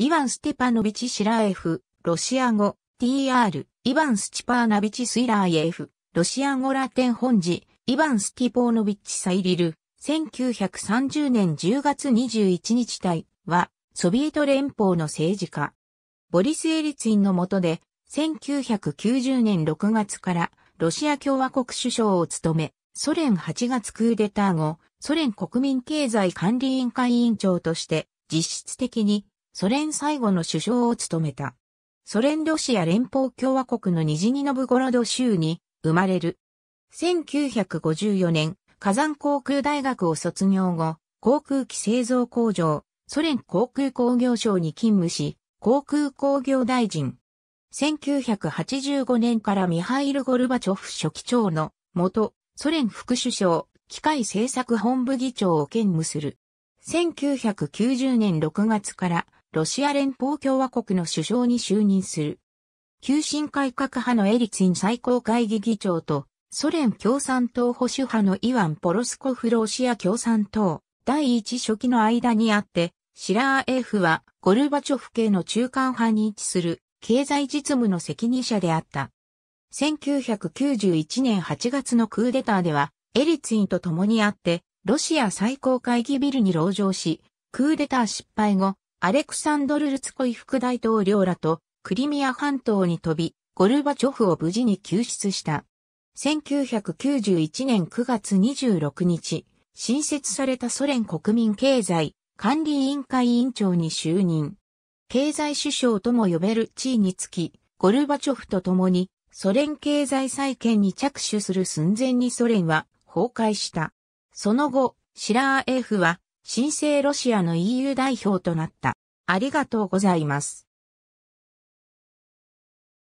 イヴァン・ステパノビチ・シラーエフ、ロシア語、TR、イヴァン・スチパーナビチ・スイラーエフ、ロシア語ラテン本字、イヴァン・スティポーノビッチ・サイリル、1930年10月21日隊は、ソビエト連邦の政治家。ボリス・エリツィンの下で、1990年6月からロシア共和国首相を務め、ソ連8月クーデター後、ソ連国民経済管理委員会委員長として、実質的にソ連最後の首相を務めた。ソ連ロシア連邦共和国のニジニノブゴロド州に生まれる。1954年、火山航空大学を卒業後、航空機製造工場、ソ連航空工業省に勤務し、航空工業大臣。1985年からミハイル・ゴルバチョフ書記長の元ソ連副首相、機械政策本部議長を兼務する。1990年6月からロシア連邦共和国の首相に就任する。急進改革派のエリツィン最高会議議長と、ソ連共産党保守派のイワン・ポロスコフロシア共産党第一書記の間にあって、シラーエフはゴルバチョフ系の中間派に位置する経済実務の責任者であった。1991年8月のクーデターでは、エリツィンと共にあって、ロシア最高会議ビルに籠城し、クーデター失敗後、アレクサンドル・ルツコイ副大統領らとクリミア半島に飛び、ゴルバチョフを無事に救出した。1991年9月26日、新設されたソ連国民経済管理委員会委員長に就任。経済首相とも呼べる地位につき、ゴルバチョフと共にソ連経済再建に着手する寸前にソ連は崩壊した。その後、シラーエフは新生ロシアの EU 代表となった。ありがとうございます。